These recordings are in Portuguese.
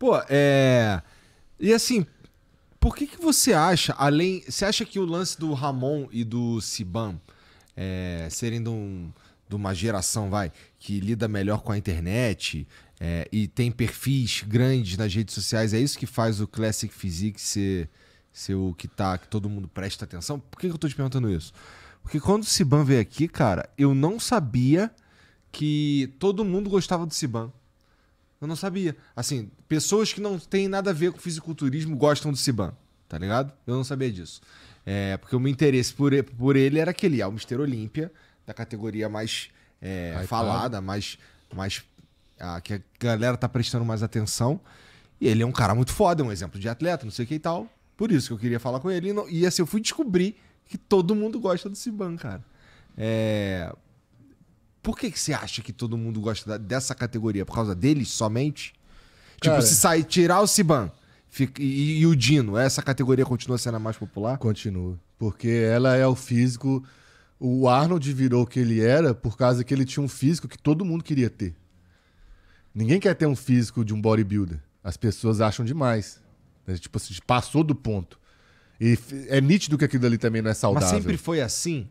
Pô, é. E assim, por que, que você acha, além. Você acha que o lance do Ramon e do Siban é, serem de, um, de, uma geração, vai, que lida melhor com a internet é, e tem perfis grandes nas redes sociais, é isso que faz o Classic Physique ser, ser o que tá, que todo mundo presta atenção? Por que, que eu tô te perguntando isso? Porque quando o Siban veio aqui, cara, eu não sabia que todo mundo gostava do Siban. Eu não sabia. Assim, pessoas que não têm nada a ver com fisiculturismo gostam do Siban, tá ligado? Eu não sabia disso. É, porque o meu interesse por ele, por ele era aquele, é o Mister Olímpia, da categoria mais é, falada, mais, mais a, que a galera tá prestando mais atenção. E ele é um cara muito foda, é um exemplo de atleta, não sei o que e tal. Por isso que eu queria falar com ele. E, não, e assim, eu fui descobrir que todo mundo gosta do Siban, cara. É, por que, que você acha que todo mundo gosta dessa categoria? Por causa deles somente? Tipo, Cara, tipo, se sair, tirar o Siban fica, e, e, o Dino, essa categoria continua sendo a mais popular? Continua. Porque ela é o físico. O Arnold virou o que ele era por causa que ele tinha um físico que todo mundo queria ter. Ninguém quer ter um físico de um bodybuilder. As pessoas acham demais. Né? tipo assim, passou do ponto. E é nítido que aquilo ali também não é saudável. Mas sempre foi assim?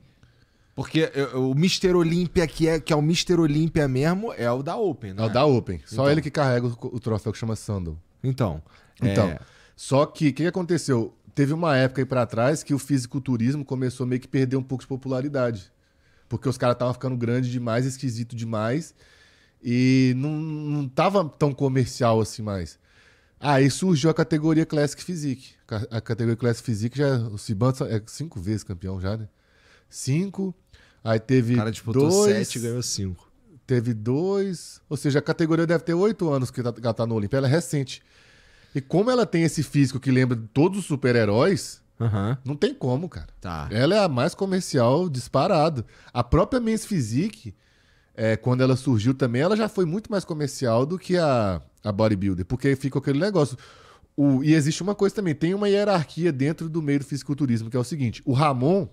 Porque eh, o Mr. Olímpia, que é, que é o Mr. Olímpia mesmo, é o da Open, né? É o da Open. Só então. ele que carrega o, o troféu que chama Sandal. Então. Então. É... Só que o que aconteceu? Teve uma época aí pra trás que o fisiculturismo começou meio que perder um pouco de popularidade. Porque os caras estavam ficando grande demais, esquisito demais. E não, não tava tão comercial assim mais. Aí surgiu a categoria Classic Physique. A categoria Classic Physique já. O Siban é cinco vezes campeão já, né? Cinco, Aí teve. O cara disputou dois, sete e ganhou cinco. Teve dois. Ou seja, a categoria deve ter oito anos que tá, ela tá, no Olimpia. Ela é recente. E como ela tem esse físico que lembra de todos os super-heróis, uhum. não tem como, cara. Tá. Ela é a mais comercial disparado. A própria Men's Physique, é, quando ela surgiu também, ela já foi muito mais comercial do que a, a bodybuilder, porque fica aquele negócio. O, e existe uma coisa também, tem uma hierarquia dentro do meio do fisiculturismo, que é o seguinte: o Ramon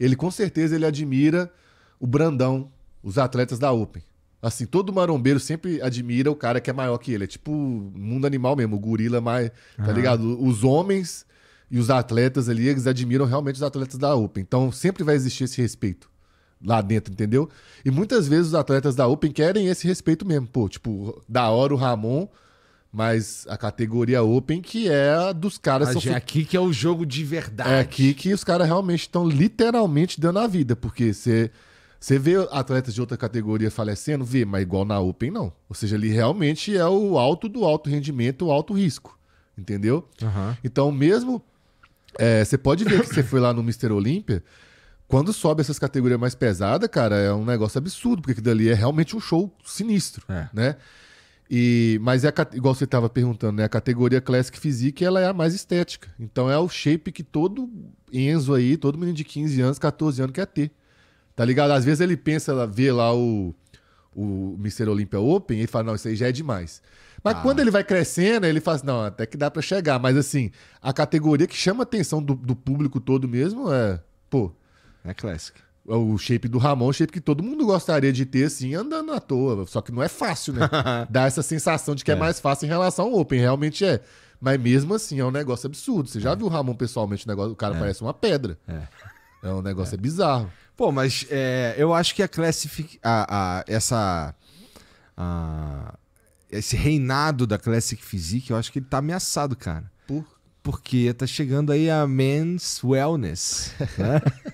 ele com certeza ele admira o Brandão, os atletas da Open. Assim, todo marombeiro sempre admira o cara que é maior que ele. É tipo mundo animal mesmo, o gorila mais, tá ligado? Os homens e os atletas ali, eles admiram realmente os atletas da Open. Então sempre vai existir esse respeito lá dentro, entendeu? E muitas vezes os atletas da Open querem esse respeito mesmo. Pô, tipo, da hora o Ramon mas a categoria Open, que é a dos caras. Mas é aqui que é o jogo de verdade. É aqui que os caras realmente estão literalmente dando a vida, porque você. Você vê atletas de outra categoria falecendo, vê, mas igual na Open não. Ou seja, ali realmente é o alto do alto rendimento, o alto risco. Entendeu? Uhum. Então, mesmo. Você é, pode ver que você foi lá no Mr. Olímpia, quando sobe essas categorias mais pesadas, cara, é um negócio absurdo, porque aquilo dali é realmente um show sinistro, é. né? E, mas é a, igual você estava perguntando, né? A categoria Classic Physique ela é a mais estética. Então é o shape que todo Enzo aí, todo menino de 15 anos, 14 anos quer ter. Tá ligado? Às vezes ele pensa, vê lá o, o Mr. Olympia Open e fala, não, isso aí já é demais. Mas ah. quando ele vai crescendo, ele fala, assim, não, até que dá para chegar. Mas assim, a categoria que chama a atenção do, do público todo mesmo é, pô... É Classic. É o shape do Ramon, o shape que todo mundo gostaria de ter, assim, andando à toa. Só que não é fácil, né? Dá essa sensação de que é. é. mais fácil em relação ao Open, realmente é. Mas mesmo assim, é um negócio absurdo. Você já é. viu o Ramon pessoalmente, o, negócio, o cara é. parece uma pedra. É. é um negócio é. é bizarro. Pô, mas é, eu acho que a classic A, a, essa... A, esse reinado da Classic Physique, eu acho que ele tá ameaçado, cara. Por? Porque tá chegando aí a Men's Wellness, né?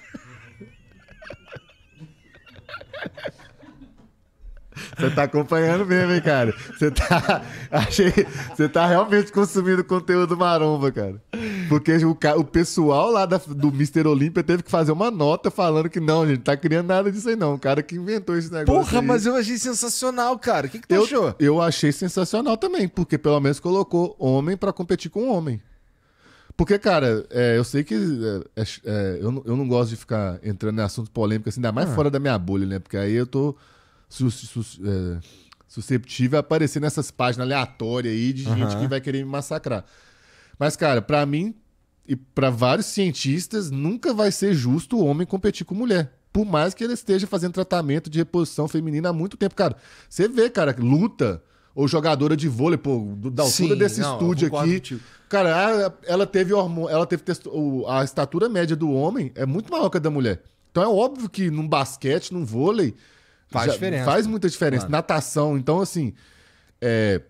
Você tá acompanhando mesmo, hein, cara? Você tá. Achei. Você tá realmente consumindo conteúdo maromba, cara. Porque o, o pessoal lá da, do Mr. Olímpia teve que fazer uma nota falando que não, gente, tá criando nada disso aí, não. O cara que inventou esse negócio. Porra, aí. mas eu achei sensacional, cara. O que, que tu eu, achou? Eu achei sensacional também, porque pelo menos colocou homem para competir com homem. Porque, cara, é, eu sei que é, é, é, eu, não, eu não gosto de ficar entrando em assuntos polêmicos, assim, ainda mais ah. fora da minha bolha, né? Porque aí eu tô é, susceptível a aparecer nessas páginas aleatórias aí de uhum. gente que vai querer me massacrar. Mas, cara, para mim e para vários cientistas, nunca vai ser justo o homem competir com mulher. Por mais que ele esteja fazendo tratamento de reposição feminina há muito tempo. Cara, você vê, cara, luta ou jogadora de vôlei, pô, da altura Sim, desse não, estúdio aqui. Cara, ela, ela teve hormônio, ela teve a estatura média do homem é muito maior que a da mulher. Então é óbvio que num basquete, num vôlei, faz diferença. Faz muita diferença. Mano. Natação, então assim, é,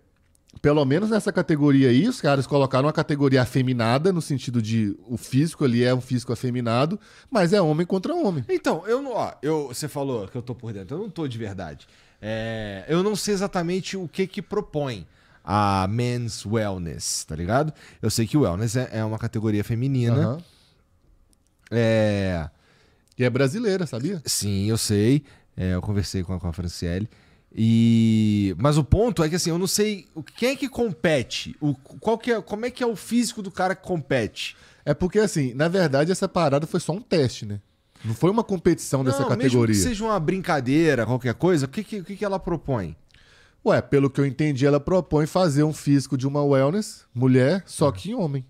pelo menos nessa categoria aí, os caras colocaram uma categoria afeminada, no sentido de o físico ali é um físico afeminado, mas é homem contra homem. Então, eu não. Ó, eu, você falou que eu tô por dentro, eu não tô de verdade. É, eu não sei exatamente o que que propõe a men's wellness, tá ligado? Eu sei que wellness é, é uma categoria feminina. Uhum. É... E é brasileira, sabia? Sim, eu sei. É, eu conversei com a, com a Franciele. E... Mas o ponto é que assim, eu não sei quem é que compete, o, qual que é, como é que é o físico do cara que compete. É porque assim, na verdade essa parada foi só um teste, né? Não foi uma competição dessa não, categoria. Mesmo que seja uma brincadeira, qualquer coisa, o que, que, que ela propõe? Ué, pelo que eu entendi, ela propõe fazer um físico de uma wellness, mulher, só tá. que em homem.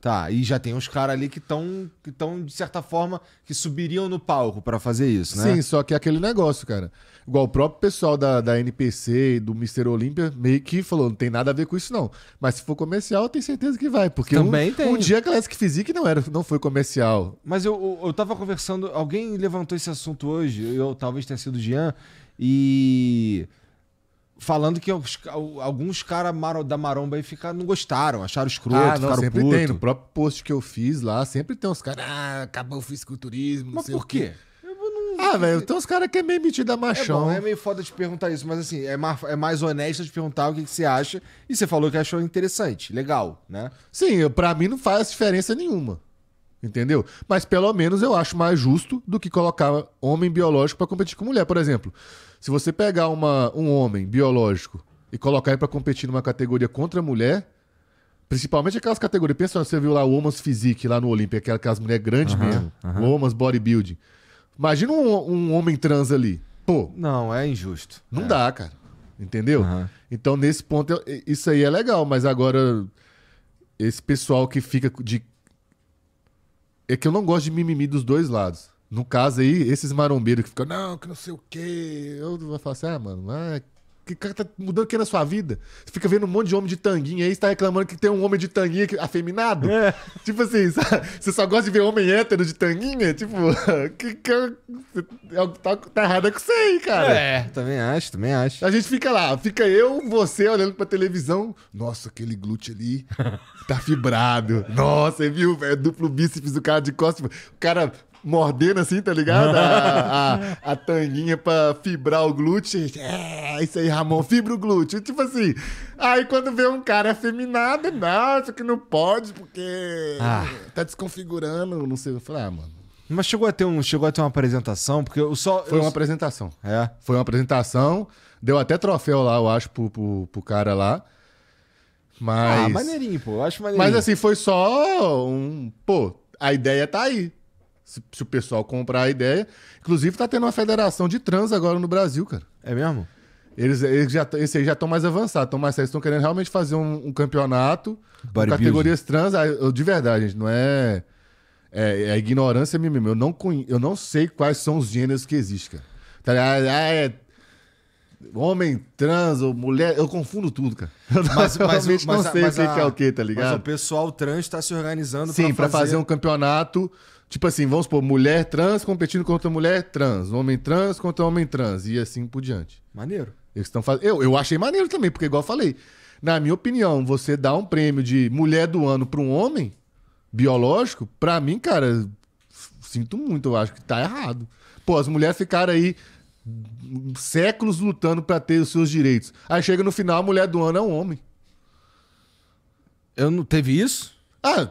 Tá, e já tem uns caras ali que estão, que tão, de certa forma, que subiriam no palco para fazer isso, né? Sim, só que é aquele negócio, cara. Igual o próprio pessoal da, da NPC e do Mr. Olímpia meio que falou, não tem nada a ver com isso, não. Mas se for comercial, eu tenho certeza que vai. Porque Também um, tem. um dia a Classic Physique não, era, não foi comercial. Mas eu, eu, eu tava conversando, alguém levantou esse assunto hoje, eu talvez tenha sido o Jean, e falando que os, alguns caras da maromba aí ficaram, não gostaram, acharam escroto, ah, não, ficaram sempre puto. tem. No próprio post que eu fiz lá, sempre tem uns caras, ah, acabou o fisiculturismo, Mas por quê? Ah, velho, tem uns caras que é meio metida machão. É, bom, é meio foda de perguntar isso, mas assim, é mais, é mais honesto de perguntar o que, que, você acha. E você falou que achou interessante, legal, né? Sim, pra mim não faz diferença nenhuma. Entendeu? Mas pelo menos eu acho mais justo do que colocar homem biológico para competir com mulher. Por exemplo, se você pegar uma, um homem biológico e colocar ele para competir numa categoria contra a mulher, principalmente aquelas categorias. Pensa, você viu lá o Woman's Physique lá no Olímpia, que aquelas mulheres grandes mesmo. Uhum. Woman's Bodybuilding. Imagina um, um, homem trans ali. Pô. Não, é injusto. Não é. dá, cara. Entendeu? Então, nesse ponto, isso aí é legal, mas agora, esse pessoal que fica de é que eu não gosto de mimimi dos dois lados. No caso aí, esses marombeiros que ficam, não, que não sei o quê. Eu vou falar assim, ah, mano, ah, que cara tá mudando o que na sua vida? Você fica vendo um monte de homem de tanguinha aí, você tá reclamando que tem um homem de tanguinha afeminado? É. Tipo assim, você só gosta de ver homem hétero de tanguinha? Tipo, que, é que, tá, tá errado é com você aí, cara. É, também acho, também acho. A gente fica lá, fica eu, você olhando pra televisão. Nossa, aquele glúteo ali tá fibrado. Nossa, viu, velho? É duplo bíceps do cara de costas. O cara mordendo assim, tá ligado? A, a, a, tanguinha pra fibrar o glúteo. É, isso aí, Ramon, fibra o glúteo. Tipo assim. Aí quando vê um cara afeminado, não, que não pode, porque ah. tá desconfigurando, não sei. Eu falei, ah, mano. Mas chegou a ter, um, chegou a ter uma apresentação, porque eu só. Foi eu... uma apresentação. É. Foi uma apresentação. Deu até troféu lá, eu acho, pro, pro, pro cara lá. Ah, mas. Ah, maneirinho, pô. Eu acho maneirinho. Mas assim, foi só um. Pô, a ideia tá aí. Se, se o pessoal comprar a ideia. Inclusive, tá tendo uma federação de trans agora no Brasil, cara. É mesmo? Eles, eles já, esse aí já estão mais avançados, estão mais estão querendo realmente fazer um, um campeonato com categorias trans. Ah, de verdade, gente, não é. É, é ignorância mesmo. Eu não, eu não sei quais são os gêneros que existem, cara. Tá ligado? Ah, é homem trans ou mulher, eu confundo tudo, cara. Eu mas, mas, não sei mas, o que, a, que, é o que, tá ligado? Mas o pessoal trans tá se organizando Sim, pra fazer... pra fazer um campeonato Tipo assim, vamos supor, mulher trans competindo contra mulher trans, homem trans contra homem trans, e assim por diante. Maneiro. Eles estão fazendo. Eu, eu achei maneiro também, porque igual eu falei, na minha opinião, você dá um prêmio de mulher do ano para um homem biológico, pra mim, cara, sinto muito, eu acho que tá errado. Pô, as mulheres ficaram aí séculos lutando para ter os seus direitos. Aí chega no final, a mulher do ano é um homem. Eu não teve isso? Ah,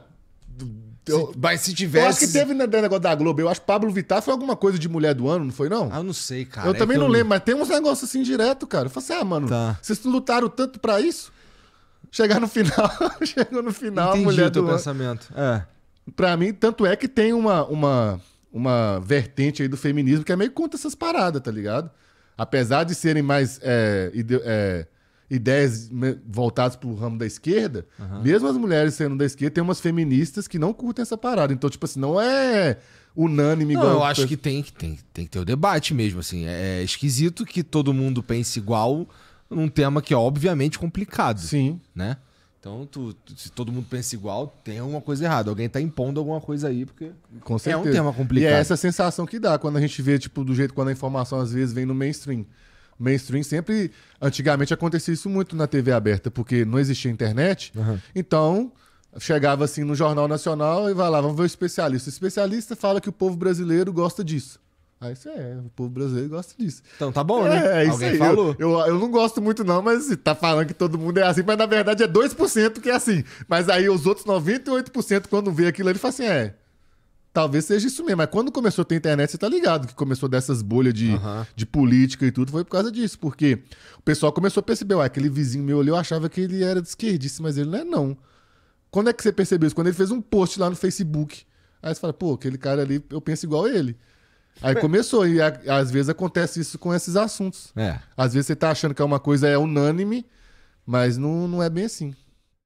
eu, mas se tivesse. Eu acho que teve no negócio da Globo. Eu acho que Pablo Vittar foi alguma coisa de mulher do ano, não foi, não? Ah, eu não sei, cara. Eu é também não eu... lembro, mas tem uns negócios assim direto, cara. Eu falei assim, ah, mano, tá. vocês lutaram tanto pra isso? Chegar no final, chegou no final, Entendi a mulher o teu do pensamento. Ano. É. Pra mim, tanto é que tem uma, uma, uma vertente aí do feminismo que é meio contra essas paradas, tá ligado? Apesar de serem mais. É, ide... é ideias voltadas para o ramo da esquerda, uhum. mesmo as mulheres sendo da esquerda, tem umas feministas que não curtem essa parada. Então, tipo assim, não é unânime não, Eu acho que tem, tem, tem que ter o debate mesmo, assim. É, é esquisito que todo mundo pense igual num tema que é obviamente complicado. Sim. Né? Então, tu, se todo mundo pensa igual, tem alguma coisa errada. Alguém tá impondo alguma coisa aí, porque Com certeza. é um tema complicado. E é essa sensação que dá quando a gente vê, tipo, do jeito quando a informação às vezes vem no mainstream mainstream sempre. Antigamente acontecia isso muito na TV aberta, porque não existia internet. Uhum. Então, chegava assim no Jornal Nacional e vai lá, vamos ver o especialista. O especialista fala que o povo brasileiro gosta disso. Aí isso é, o povo brasileiro gosta disso. Então tá bom, né? é, né? É, isso Alguém aí. falou. Eu, eu, eu, não gosto muito, não, mas tá falando que todo mundo é assim, mas na verdade é 2% que é assim. Mas aí os outros 98%, quando vê aquilo, ele fala assim: é, Talvez seja isso mesmo, mas quando começou a ter internet, você tá ligado que começou dessas bolhas de, uhum. de política e tudo, foi por causa disso, porque o pessoal começou a perceber, ué, aquele vizinho meu ali, eu achava que ele era de esquerdista, mas ele não é não. Quando é que você percebeu isso? Quando ele fez um post lá no Facebook. Aí você fala, pô, aquele cara ali, eu penso igual ele. Aí é. começou, e a, às vezes acontece isso com esses assuntos. É. Às vezes você tá achando que é uma coisa é unânime, mas não, não é bem assim.